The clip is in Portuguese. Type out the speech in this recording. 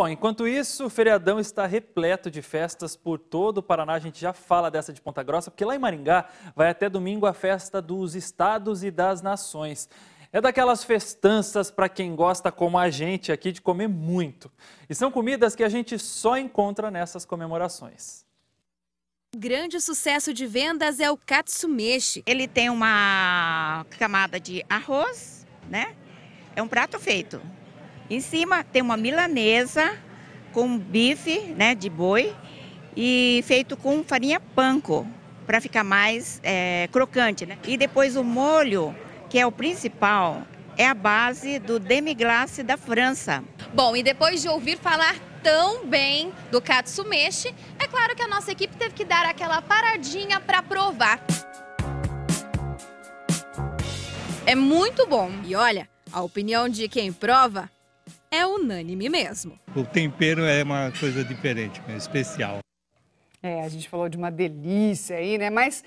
Bom, enquanto isso, o feriadão está repleto de festas por todo o Paraná. A gente já fala dessa de Ponta Grossa, porque lá em Maringá vai até domingo a festa dos estados e das nações. É daquelas festanças para quem gosta, como a gente aqui, de comer muito. E são comidas que a gente só encontra nessas comemorações. Grande sucesso de vendas é o katsumeshi. Ele tem uma camada de arroz, né? É um prato feito em cima tem uma milanesa com bife né, de boi e feito com farinha panko para ficar mais é, crocante. Né? E depois o molho, que é o principal, é a base do demi-glace da França. Bom, e depois de ouvir falar tão bem do katsumeshi, é claro que a nossa equipe teve que dar aquela paradinha para provar. É muito bom. E olha, a opinião de quem prova é unânime mesmo. O tempero é uma coisa diferente, é especial. É, a gente falou de uma delícia aí, né? Mas